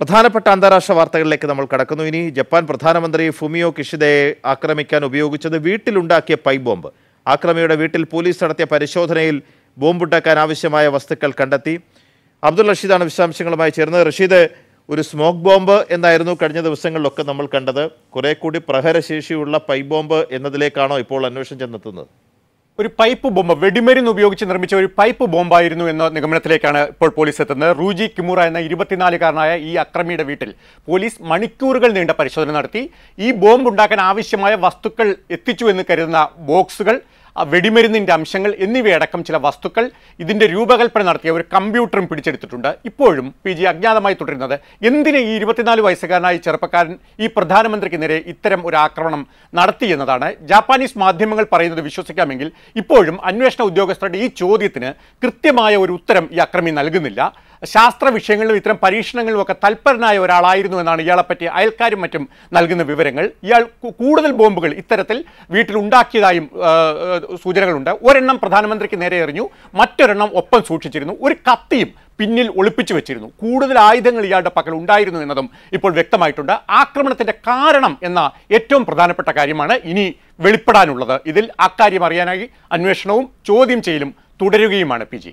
പ്രധാനപ്പെട്ട അന്താരാഷ്ട്ര വാർത്തകളിലേക്ക് നമ്മൾ കടക്കുന്നു ഇനി ജപ്പാൻ പ്രധാനമന്ത്രി ഫുമിയോ കിഷിദയെ ആക്രമിക്കാൻ ഉപയോഗിച്ചത് വീട്ടിലുണ്ടാക്കിയ പൈ ബോംബ് ആക്രമിയുടെ വീട്ടിൽ പോലീസ് നടത്തിയ പരിശോധനയിൽ ബോംബുണ്ടാക്കാൻ ആവശ്യമായ വസ്തുക്കൾ കണ്ടെത്തി അബ്ദുൾ റഷീദാണ് വിശദാംശങ്ങളുമായി ചേർന്നത് റഷീദ് ഒരു സ്മോക്ക് ബോംബ് എന്നായിരുന്നു കഴിഞ്ഞ ദിവസങ്ങളിലൊക്കെ നമ്മൾ കണ്ടത് കുറെ കൂടി പ്രഹരശേഷിയുള്ള പൈ ബോംബ് എന്നതിലേക്കാണോ ഇപ്പോൾ അന്വേഷണം ചെന്നെത്തുന്നത് ഒരു പൈപ്പ് ബോംബ് വെടിമരുന്ന് ഉപയോഗിച്ച് നിർമ്മിച്ച ഒരു പൈപ്പ് ബോംബായിരുന്നു എന്ന നിഗമനത്തിലേക്കാണ് ഇപ്പോൾ പോലീസ് എത്തുന്നത് റൂജി കിമുറ എന്ന ഇരുപത്തിനാലുകാരനായ ഈ അക്രമിയുടെ വീട്ടിൽ പോലീസ് മണിക്കൂറുകൾ നീണ്ട പരിശോധന നടത്തി ഈ ബോംബ് ഉണ്ടാക്കാൻ ആവശ്യമായ വസ്തുക്കൾ എത്തിച്ചു എന്ന് കരുതുന്ന ബോക്സുകൾ വെടിമരുന്നിൻ്റെ അംശങ്ങൾ എന്നിവയടക്കം ചില വസ്തുക്കൾ ഇതിൻ്റെ രൂപകൽപ്പന നടത്തിയ ഒരു കമ്പ്യൂട്ടറും പിടിച്ചെടുത്തിട്ടുണ്ട് ഇപ്പോഴും പി ജി അജ്ഞാതമായി തുടരുന്നത് എന്തിന് ഈ ഇരുപത്തിനാല് വയസ്സുകാരനായ ചെറുപ്പക്കാരൻ ഈ പ്രധാനമന്ത്രിക്ക് നേരെ ഇത്തരം ഒരു ആക്രമണം നടത്തിയെന്നതാണ് ജാപ്പാനീസ് മാധ്യമങ്ങൾ പറയുന്നത് വിശ്വസിക്കാമെങ്കിൽ ഇപ്പോഴും അന്വേഷണ ഉദ്യോഗസ്ഥരുടെ ഈ ചോദ്യത്തിന് കൃത്യമായ ഒരു ഉത്തരം ഈ അക്രമി നൽകുന്നില്ല ശാസ്ത്ര വിഷയങ്ങളിലും ഇത്തരം പരീക്ഷണങ്ങളിലും ഒക്കെ തൽപരനായ ഒരാളായിരുന്നു എന്നാണ് ഇയാളെ പറ്റി അയൽക്കാരും മറ്റും നൽകുന്ന വിവരങ്ങൾ ഇയാൾ കൂടുതൽ ബോംബുകൾ ഇത്തരത്തിൽ വീട്ടിൽ ഉണ്ടാക്കിയതായും സൂചനകളുണ്ട് ഒരെണ്ണം പ്രധാനമന്ത്രിക്ക് നേരെ എറിഞ്ഞു മറ്റൊരെണ്ണം ഒപ്പം സൂക്ഷിച്ചിരുന്നു ഒരു കത്തിയും പിന്നിൽ ഒളിപ്പിച്ചു വെച്ചിരുന്നു കൂടുതൽ ആയുധങ്ങൾ ഇയാളുടെ പക്കൽ ഉണ്ടായിരുന്നു എന്നതും ഇപ്പോൾ വ്യക്തമായിട്ടുണ്ട് ആക്രമണത്തിൻ്റെ കാരണം എന്ന ഏറ്റവും പ്രധാനപ്പെട്ട കാര്യമാണ് ഇനി വെളിപ്പെടാനുള്ളത് ഇതിൽ അക്കാര്യം അറിയാനായി അന്വേഷണവും ചോദ്യം ചെയ്യലും തുടരുകയുമാണ് പി